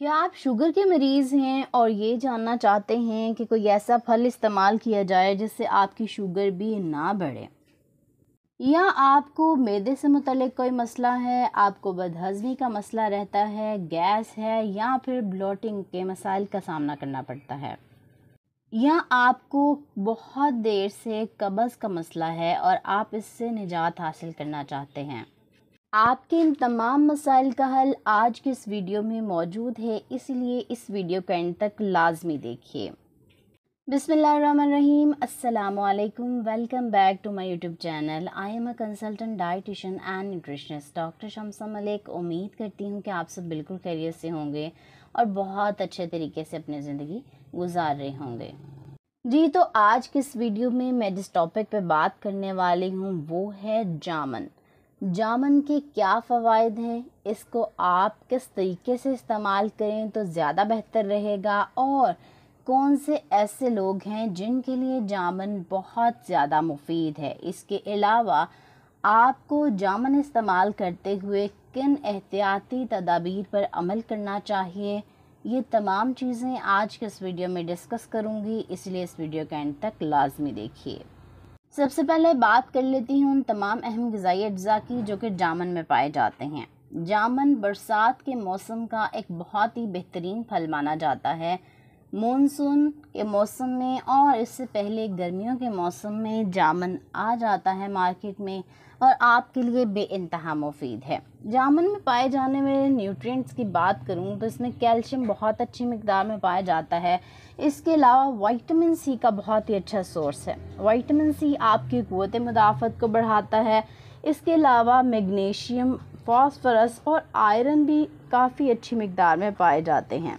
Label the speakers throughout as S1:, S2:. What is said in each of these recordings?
S1: क्या आप शुगर के मरीज़ हैं और ये जानना चाहते हैं कि कोई ऐसा फल इस्तेमाल किया जाए जिससे आपकी शुगर भी ना बढ़े या आपको मैदे से मतलब कोई मसला है आपको बदहजमी का मसला रहता है गैस है या फिर ब्लॉटिंग के मसाइल का सामना करना पड़ता है या आपको बहुत देर से कब्ज़ का मसला है और आप इससे निजात हासिल करना चाहते हैं आपके इन तमाम मसाइल का हल आज की इस वीडियो में मौजूद है इसलिए इस वीडियो का एंड तक लाजमी देखिए बिसमीम welcome back to my YouTube channel I am a consultant dietitian and nutritionist doctor Shamsa Malik उम्मीद करती हूँ कि आप सब बिल्कुल कैरियर से होंगे और बहुत अच्छे तरीके से अपनी ज़िंदगी गुजार रहे होंगे जी तो आज के इस वीडियो में मैं जिस टॉपिक पर बात करने वाली हूँ वो है जामन जामन के क्या फ़वाद हैं इसको आप किस तरीके से इस्तेमाल करें तो ज़्यादा बेहतर रहेगा और कौन से ऐसे लोग हैं जिनके लिए जामन बहुत ज़्यादा मुफीद है इसके अलावा आपको जामन इस्तेमाल करते हुए किन एहतियाती तदाबीर पर अमल करना चाहिए ये तमाम चीज़ें आज के इस वीडियो में डिस्कस करूँगी इसलिए इस वीडियो के एंड तक लाजमी देखिए सबसे पहले बात कर लेती हूँ उन तमाम अहम गज़ाई अज्जा की जो कि जामन में पाए जाते हैं जामन बरसात के मौसम का एक बहुत ही बेहतरीन फल माना जाता है मॉनसून के मौसम में और इससे पहले गर्मियों के मौसम में जामन आ जाता है मार्केट में और आपके लिए बेानतहा मुफीद है जामुन में पाए जाने वाले न्यूट्रिएंट्स की बात करूँ तो इसमें कैल्शियम बहुत अच्छी मकदार में पाया जाता है इसके अलावा वाइटमिन सी का बहुत ही अच्छा सोर्स है वाइटमिन सी आपकी क़वत मुदाफ़त को बढ़ाता है इसके अलावा मैग्नीशियम फॉस्फरस और आयरन भी काफ़ी अच्छी मकदार में पाए जाते हैं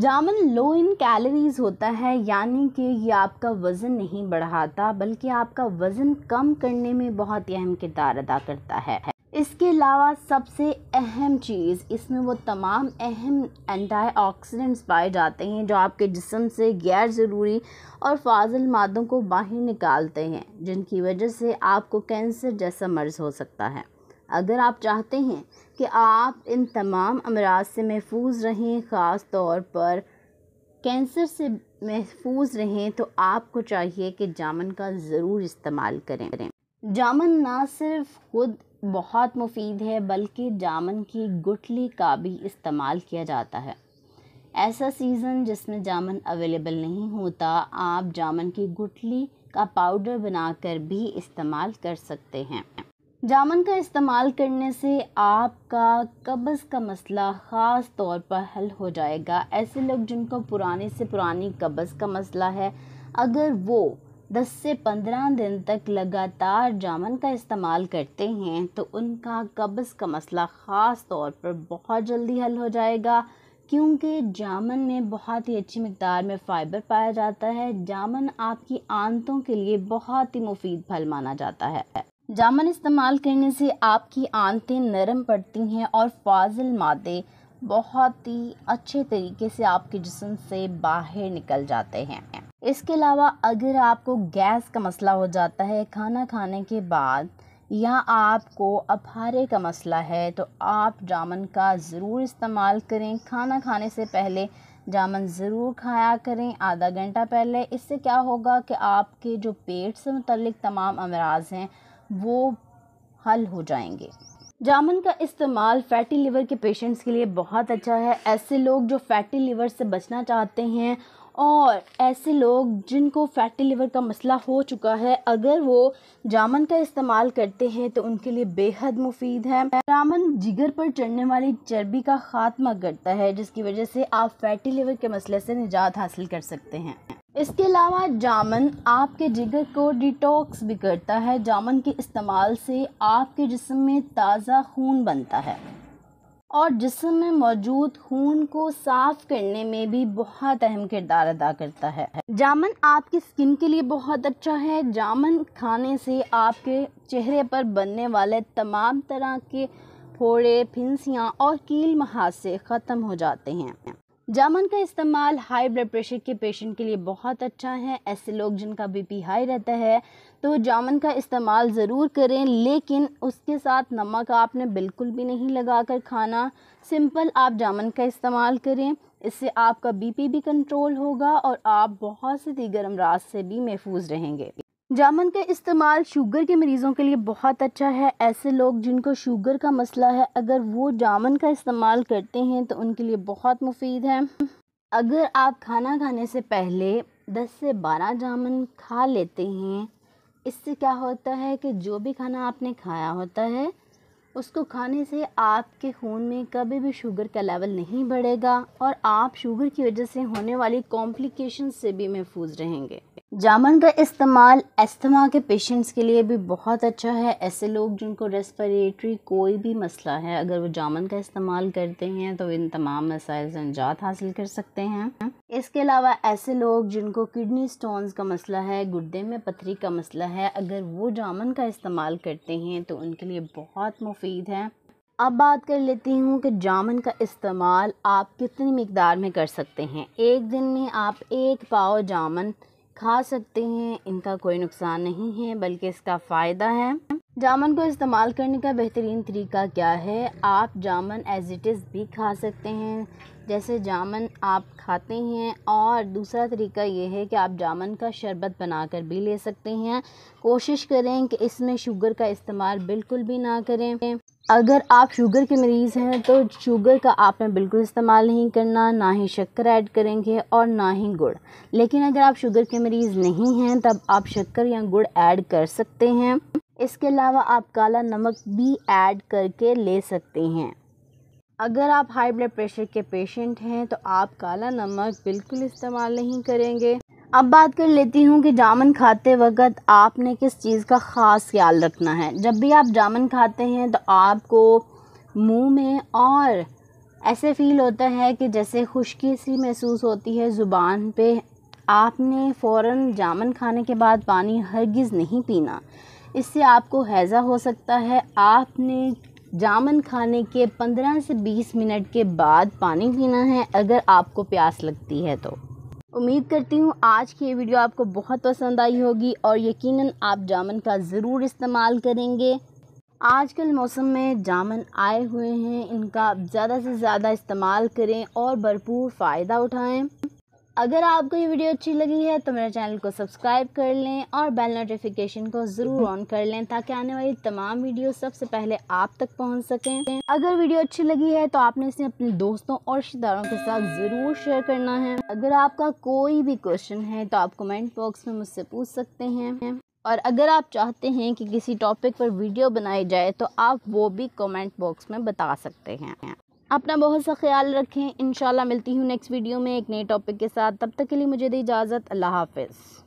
S1: जामुन लो इन कैलोरीज़ होता है यानी कि ये आपका वज़न नहीं बढ़ाता बल्कि आपका वज़न कम करने में बहुत ही अहम किरदार अदा करता है इसके अलावा सबसे अहम चीज़ इसमें वो तमाम अहम एंटीऑक्सीडेंट्स पाए जाते हैं जो आपके जिसम से गैर ज़रूरी और फाजिल मादों को बाहर निकालते हैं जिनकी वजह से आपको कैंसर जैसा मर्ज़ हो सकता है अगर आप चाहते हैं कि आप इन तमाम अमराज से महफूज रहें ख़ास तौर पर कैंसर से महफूज रहें तो आपको चाहिए कि जामन का ज़रूर इस्तेमाल करें जामन ना सिर्फ खुद बहुत मुफीद है बल्कि जामन की गुटली का भी इस्तेमाल किया जाता है ऐसा सीज़न जिसमें जामन अवेलेबल नहीं होता आप जामन की गुटली का पाउडर बनाकर भी इस्तेमाल कर सकते हैं जामन का इस्तेमाल करने से आपका कब्ज़ का मसला ख़ास तौर पर हल हो जाएगा ऐसे लोग जिनको पुरानी से पुरानी कब्ज़ का मसला है अगर वो 10 से 15 दिन तक लगातार जामन का इस्तेमाल करते हैं तो उनका कब्ज़ का मसला ख़ास तौर पर बहुत जल्दी हल हो जाएगा क्योंकि जामन में बहुत ही अच्छी मकदार में फ़ाइबर पाया जाता है जामन आपकी आंतों के लिए बहुत ही मुफीद फल माना जाता है जामन इस्तेमाल करने से आपकी आंतें नरम पड़ती हैं और फाजिल मादे बहुत ही अच्छे तरीके से आपके जिसम से बाहर निकल जाते हैं इसके अलावा अगर आपको गैस का मसला हो जाता है खाना खाने के बाद या आपको अपहारे का मसला है तो आप जामन का ज़रूर इस्तेमाल करें खाना खाने से पहले जामन ज़रूर खाया करें आधा घंटा पहले इससे क्या होगा कि आपके जो पेट से मतलब तमाम अमराज हैं वो हल हो जाएंगे जामुन का इस्तेमाल फैटी लिवर के पेशेंट्स के लिए बहुत अच्छा है ऐसे लोग जो फैटी लिवर से बचना चाहते हैं और ऐसे लोग जिनको फैटी लिवर का मसला हो चुका है अगर वो जामन का इस्तेमाल करते हैं तो उनके लिए बेहद मुफीद है जामन जिगर पर चढ़ने वाली चर्बी का खात्मा करता है जिसकी वजह से आप फैटी लिवर के मसले से निजात हासिल कर सकते हैं इसके अलावा जामन आपके जिगर को डिटॉक्स भी करता है जामन के इस्तेमाल से आपके जिसम में ताज़ा खून बनता है और जिसम में मौजूद खून को साफ करने में भी बहुत अहम किरदार अदा करता है जामन आपकी स्किन के लिए बहुत अच्छा है जामन खाने से आपके चेहरे पर बनने वाले तमाम तरह के फोड़े फिंसियाँ और कील महाज से ख़त्म हो जाते हैं जामन का इस्तेमाल हाई ब्लड प्रेशर के पेशेंट के लिए बहुत अच्छा है ऐसे लोग जिनका बीपी हाई रहता है तो जामन का इस्तेमाल ज़रूर करें लेकिन उसके साथ नमक आपने बिल्कुल भी नहीं लगा कर खाना सिंपल आप जामन का इस्तेमाल करें इससे आपका बीपी भी कंट्रोल होगा और आप बहुत से दीगर अमराज से भी महफूज रहेंगे जामन का इस्तेमाल शुगर के मरीज़ों के लिए बहुत अच्छा है ऐसे लोग जिनको शुगर का मसला है अगर वो जामन का इस्तेमाल करते हैं तो उनके लिए बहुत मुफीद है अगर आप खाना खाने से पहले 10 से 12 जामन खा लेते हैं इससे क्या होता है कि जो भी खाना आपने खाया होता है उसको खाने से आपके खून में कभी भी शुगर का लेवल नहीं बढ़ेगा और आप शुगर की वजह से होने वाली कॉम्प्लिकेशन से भी महफूज रहेंगे जामन का इस्तेमाल अस्थमा के पेशेंट्स के लिए भी बहुत अच्छा है ऐसे लोग जिनको रेस्परेटरी कोई भी मसला है अगर वो जामन का इस्तेमाल करते हैं तो इन तमाम मसाइल से निजात हासिल कर सकते हैं इसके अलावा ऐसे लोग जिनको किडनी स्टोन्स का मसला है गुर्दे में पथरी का मसला है अगर वो जामन का इस्तेमाल करते हैं तो उनके लिए बहुत मुफीद है अब बात कर लेती हूँ कि जामन का इस्तेमाल आप कितनी मकदार में कर सकते हैं एक दिन में आप एक पाव जामन खा सकते हैं इनका कोई नुकसान नहीं है बल्कि इसका फ़ायदा है जामन को इस्तेमाल करने का बेहतरीन तरीका क्या है आप जामन एज इट इज़ भी खा सकते हैं जैसे जामन आप खाते हैं और दूसरा तरीका ये है कि आप जामन का शरबत बनाकर भी ले सकते हैं कोशिश करें कि इसमें शुगर का इस्तेमाल बिल्कुल भी ना करें अगर आप शुगर के मरीज़ हैं तो शुगर का आपने बिल्कुल इस्तेमाल नहीं करना ना ही शक्कर ऐड करेंगे और ना ही गुड़ लेकिन अगर आप शुगर के मरीज़ नहीं हैं तब आप शक्कर या गुड़ ऐड कर सकते हैं इसके अलावा आप काला नमक भी ऐड करके ले सकते हैं अगर आप हाई ब्लड प्रेशर के पेशेंट हैं तो आप काला नमक बिल्कुल इस्तेमाल नहीं करेंगे अब बात कर लेती हूँ कि जामन खाते वक्त आपने किस चीज़ का ख़ास ख्याल रखना है जब भी आप जामन खाते हैं तो आपको मुंह में और ऐसे फील होता है कि जैसे खुशकी सी महसूस होती है ज़ुबान पे आपने फ़ौर जामन खाने के बाद पानी हरगिज़ नहीं पीना इससे आपको हैज़ा हो सकता है आपने जामन खाने के 15 से 20 मिनट के बाद पानी पीना है अगर आपको प्यास लगती है तो उम्मीद करती हूँ आज की ये वीडियो आपको बहुत पसंद आई होगी और यकीनन आप जामन का ज़रूर इस्तेमाल करेंगे आजकल मौसम में जामन आए हुए हैं इनका ज़्यादा से ज़्यादा इस्तेमाल करें और भरपूर फ़ायदा उठाएँ अगर आपको ये वीडियो अच्छी लगी है तो मेरे चैनल को सब्सक्राइब कर लें और बेल नोटिफिकेशन को ज़रूर ऑन कर लें ताकि आने वाली तमाम वीडियो सबसे पहले आप तक पहुंच सकें अगर वीडियो अच्छी लगी है तो आपने इसे अपने दोस्तों और रिश्तेदारों के साथ ज़रूर शेयर करना है अगर आपका कोई भी क्वेश्चन है तो आप कमेंट बॉक्स में मुझसे पूछ सकते हैं और अगर आप चाहते हैं कि किसी टॉपिक पर वीडियो बनाई जाए तो आप वो भी कॉमेंट बॉक्स में बता सकते हैं अपना बहुत सा ख्याल रखें इन मिलती हूँ नेक्स्ट वीडियो में एक नए टॉपिक के साथ तब तक के लिए मुझे दी इजाज़त अल्लाह हाफिज़